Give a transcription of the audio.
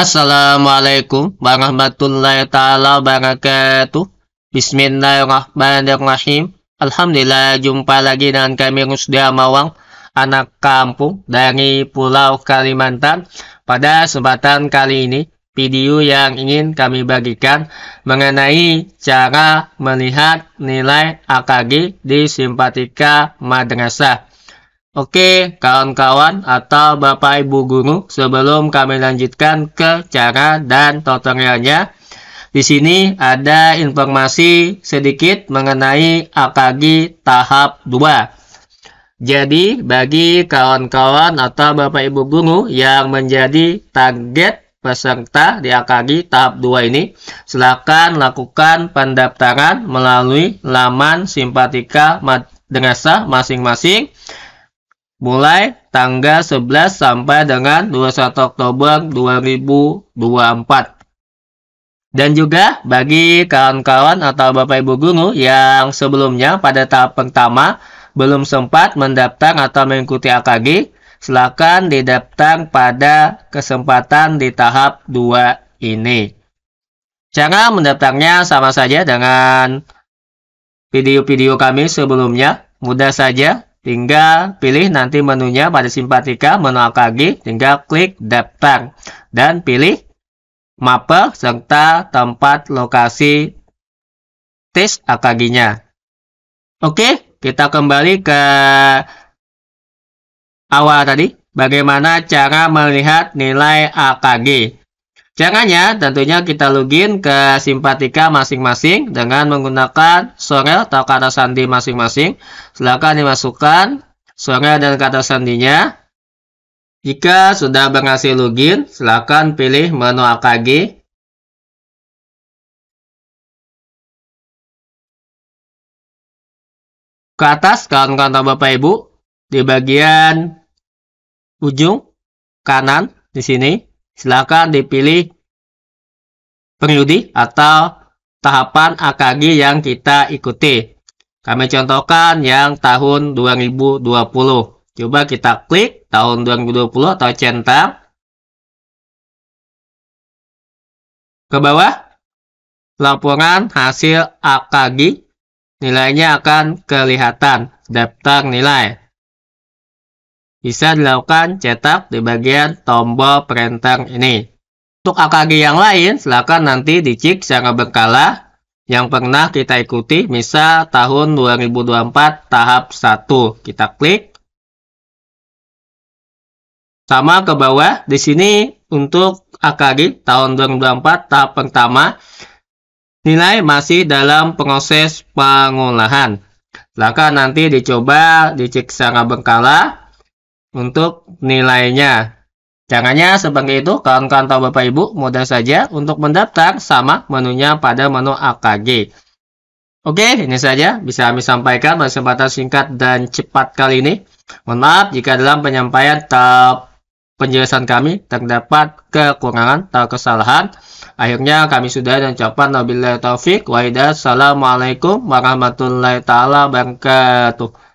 Assalamualaikum warahmatullahi taala wabarakatuh. Bismillahirrahmanirrahim. Alhamdulillah jumpa lagi dengan kami Rusdi Amawang, anak kampung dari Pulau Kalimantan. Pada kesempatan kali ini, video yang ingin kami bagikan mengenai cara melihat nilai AKG di simpatika madrasah. Oke, kawan-kawan atau Bapak Ibu guru, sebelum kami lanjutkan ke cara dan tutorialnya, di sini ada informasi sedikit mengenai AKG tahap 2. Jadi, bagi kawan-kawan atau Bapak Ibu guru yang menjadi target peserta di AKG tahap 2 ini, silakan lakukan pendaftaran melalui laman simpatika madrasah masing-masing mulai tanggal 11 sampai dengan 21 Oktober 2024. Dan juga bagi kawan-kawan atau Bapak Ibu guru yang sebelumnya pada tahap pertama belum sempat mendaftar atau mengikuti AKG, silakan didaftar pada kesempatan di tahap 2 ini. Cara mendaftarnya sama saja dengan video-video kami sebelumnya, mudah saja tinggal pilih nanti menunya pada simpatika menu AKG tinggal klik daftar dan pilih mapel serta tempat lokasi tes AKG-nya oke kita kembali ke awal tadi bagaimana cara melihat nilai AKG Caranya tentunya kita login ke simpatika masing-masing dengan menggunakan sorel atau kata sandi masing-masing. Silahkan dimasukkan sorel dan kata sandinya. Jika sudah berhasil login, silahkan pilih menu AKG. Ke atas kawan-kawan Bapak Ibu di bagian ujung kanan di sini silakan dipilih periode atau tahapan AKG yang kita ikuti. Kami contohkan yang tahun 2020. Coba kita klik tahun 2020 atau centang. Ke bawah, laporan hasil AKG nilainya akan kelihatan, daftar nilai bisa dilakukan cetak di bagian tombol printer ini. Untuk AKG yang lain, silakan nanti dicek secara berkala yang pernah kita ikuti, misal tahun 2024 tahap 1. Kita klik. Sama ke bawah, di sini untuk AKG tahun 2024 tahap pertama, nilai masih dalam proses pengolahan. Silakan nanti dicoba dicek secara berkala untuk nilainya. Caranya sebagai itu, kawan-kawan tahu Bapak Ibu, mudah saja untuk mendaftar sama menunya pada menu AKG. Oke, ini saja bisa kami sampaikan pada kesempatan singkat dan cepat kali ini. Mohon maaf jika dalam penyampaian atau penjelasan kami terdapat kekurangan atau kesalahan. Akhirnya kami sudah dan ucapkan Nabi taufik waalaikumsalam Assalamualaikum warahmatullahi wabarakatuh.